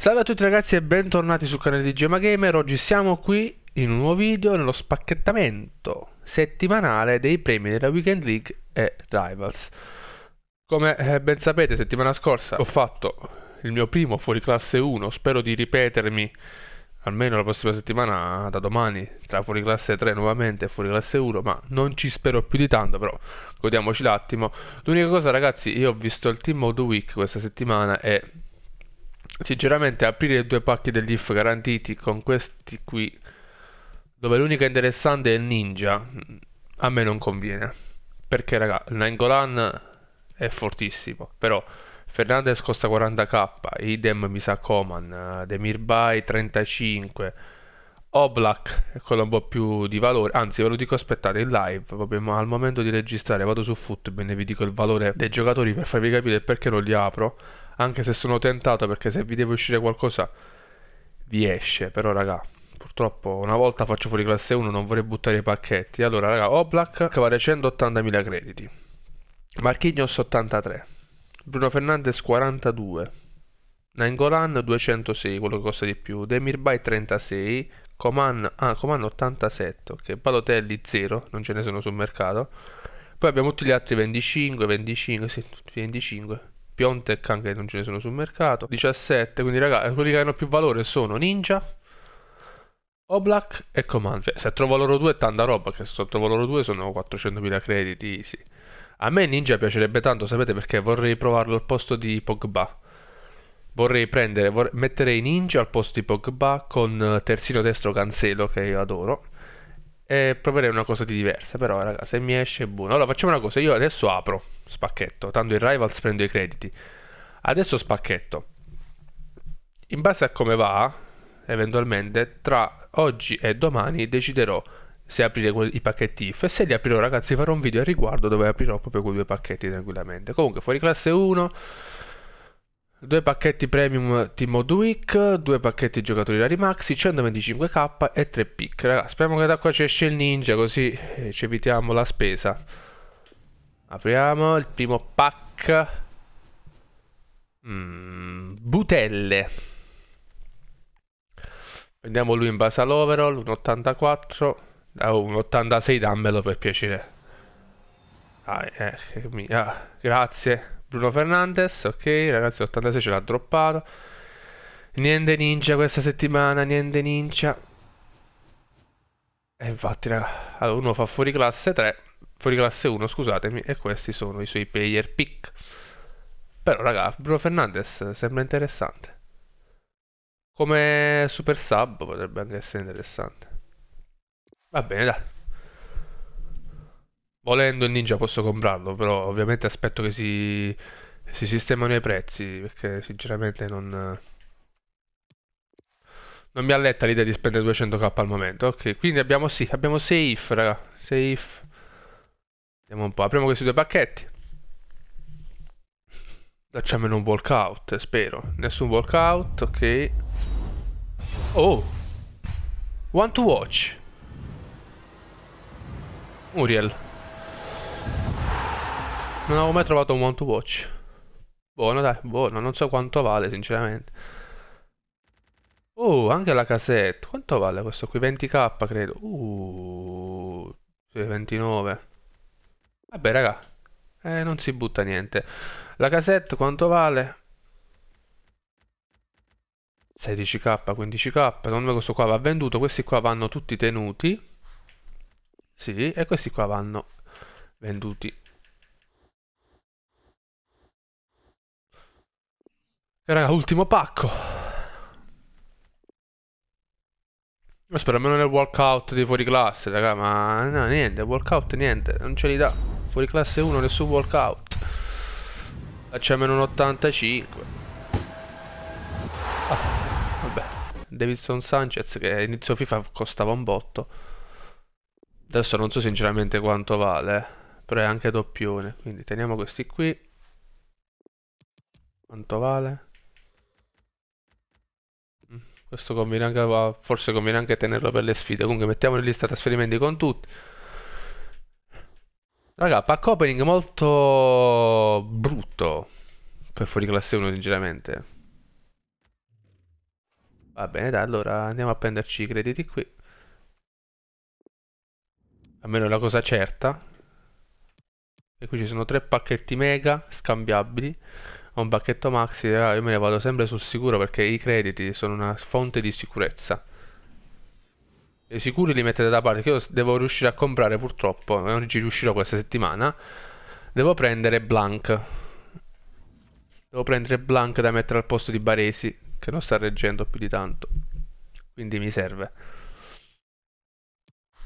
Salve a tutti ragazzi e bentornati sul canale di Gema Gamer. Oggi siamo qui in un nuovo video nello spacchettamento settimanale dei premi della Weekend League e Rivals. Come eh, ben sapete, settimana scorsa ho fatto il mio primo fuori classe 1, spero di ripetermi almeno la prossima settimana da domani tra fuori classe 3 nuovamente e fuori classe 1, ma non ci spero più di tanto, però godiamoci l'attimo. L'unica cosa ragazzi, io ho visto il team of the week questa settimana e sinceramente aprire due pacchi del dell'IF garantiti con questi qui, dove l'unica interessante è il ninja, a me non conviene. Perché raga, il Nangolan è fortissimo, però Fernandez costa 40k, idem mi sa Coman, eh, Demir 35, Oblak è quello un po' più di valore, anzi ve lo dico aspettate in live, proprio al momento di registrare vado su Footbene e vi dico il valore dei giocatori per farvi capire perché non li apro anche se sono tentato perché se vi deve uscire qualcosa vi esce. Però raga, purtroppo una volta faccio fuori classe 1 non vorrei buttare i pacchetti. Allora raga, Oblak vale 180.000 crediti. Marchignos 83. Bruno Fernandes 42. Nangolan 206, quello che costa di più. Demirbay 36. Coman, ah, Coman 87. Ok, Palotelli 0, non ce ne sono sul mercato. Poi abbiamo tutti gli altri 25, 25, sì, 25. Piontek anche non ce ne sono sul mercato 17 quindi ragazzi, eh, quelli che hanno più valore sono Ninja Oblak e Command cioè, se trovo loro due è tanta roba che se trovo loro due sono 400.000 crediti easy a me Ninja piacerebbe tanto sapete perché vorrei provarlo al posto di Pogba vorrei prendere vorrei, mettere i Ninja al posto di Pogba con eh, terzino destro Cancelo che io adoro e proverei una cosa di diversa. Però, raga, se mi esce è buono. Allora, facciamo una cosa. Io adesso apro spacchetto. Tanto in Rivals prendo i crediti. Adesso spacchetto. In base a come va, eventualmente, tra oggi e domani deciderò se aprire i pacchetti IF e se li aprirò ragazzi farò un video al riguardo dove aprirò proprio quei due pacchetti tranquillamente comunque fuori classe 1 Due pacchetti premium Team of Week, due pacchetti giocatori rari maxi, 125k e 3 pick. Ragazzi, speriamo che da qua ci esce il ninja così eh, ci evitiamo la spesa. Apriamo il primo pack. Mm, butelle. Prendiamo lui in base all'overall, un 84. Oh, ah, un 86 dammelo per piacere. Ah, eh, ah, grazie. Bruno Fernandez, ok, ragazzi 86 ce l'ha droppato. Niente ninja questa settimana, niente ninja. E infatti, raga, allora uno fa fuori classe 3, fuori classe 1, scusatemi, e questi sono i suoi player pick. Però, raga, Bruno Fernandez sembra interessante. Come super sub potrebbe anche essere interessante. Va bene, dai volendo il ninja posso comprarlo, però ovviamente aspetto che si, si sistemano i prezzi, perché sinceramente non... Non mi alletta l'idea di spendere 200k al momento. Ok, quindi abbiamo sì, abbiamo safe, raga. Safe. Vediamo un po'. Apriamo questi due pacchetti. Facciamone un walkout, spero. Nessun walkout, ok. Oh! want to watch. Muriel. Non avevo mai trovato un one to watch. Buono dai, buono, non so quanto vale sinceramente. Oh, anche la cassette Quanto vale questo qui? 20k credo. Uh, 29. Vabbè raga, eh, non si butta niente. La cassette quanto vale? 16k, 15k, Non me questo qua va venduto, questi qua vanno tutti tenuti. Sì, e questi qua vanno venduti E raga, ultimo pacco. Io spero almeno nel walkout di fuori classe, raga, ma no, niente, walkout niente, non ce li dà. Fuori classe 1, nessun walkout. Facciamo un 85. Ah, vabbè. Davidson Sanchez che all'inizio FIFA costava un botto. Adesso non so sinceramente quanto vale, eh, però è anche doppione, quindi teniamo questi qui. Quanto vale? Questo conviene anche, forse conviene anche tenerlo per le sfide. Comunque mettiamo in lista trasferimenti con tutti. Raga, pack opening molto brutto per fuori classe 1 sinceramente. Va bene, dai, allora andiamo a prenderci i crediti qui. Almeno è la cosa certa. E qui ci sono tre pacchetti mega scambiabili ho un pacchetto maxi, eh, io me ne vado sempre sul sicuro perché i crediti sono una fonte di sicurezza. e sicuri li mettete da parte, che io devo riuscire a comprare purtroppo, non eh, ci riuscirò questa settimana. Devo prendere Blank. Devo prendere Blank da mettere al posto di Baresi, che non sta reggendo più di tanto. Quindi mi serve.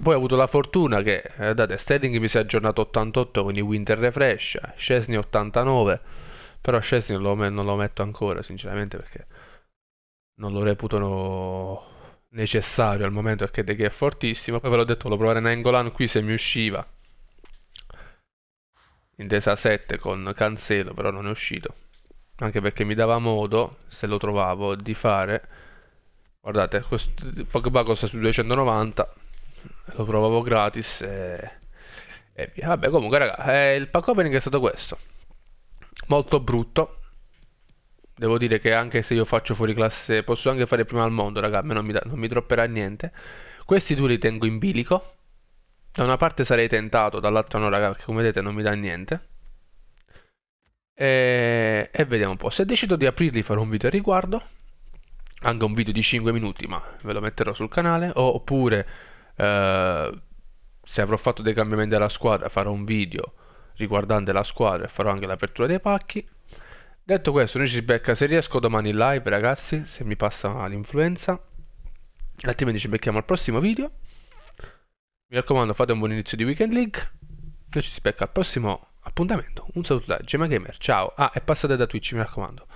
Poi ho avuto la fortuna che, guardate, eh, Sterling mi si è aggiornato 88, con i Winter Refresh, Scesni 89 però Scesi non, non lo, metto ancora, sinceramente, perché non lo reputano necessario al momento perché De Gea è fortissimo. Poi ve l'ho detto, volevo provare Nengolan qui se mi usciva. Intesa 7 con Cancelo, però non è uscito. Anche perché mi dava modo, se lo trovavo, di fare... Guardate, questo Pogba costa su 290, lo provavo gratis e... e via. Vabbè, comunque, raga, eh, il pack opening è stato questo molto brutto. Devo dire che anche se io faccio fuori classe, posso anche fare prima al mondo, raga, a me non mi, da, non mi dropperà niente. Questi due li tengo in bilico. Da una parte sarei tentato, dall'altra no, raga, perché come vedete non mi dà niente. E, e vediamo un po'. Se decido di aprirli farò un video al riguardo, anche un video di 5 minuti, ma ve lo metterò sul canale, oppure eh, se avrò fatto dei cambiamenti alla squadra farò un video riguardante la squadra e farò anche l'apertura dei pacchi. Detto questo, noi ci si becca se riesco domani in live, ragazzi, se mi passa l'influenza. Altrimenti ci becchiamo al prossimo video. Mi raccomando, fate un buon inizio di Weekend League. Noi ci si becca al prossimo appuntamento. Un saluto da Gemma Gamer, ciao. Ah, e passate da Twitch, mi raccomando.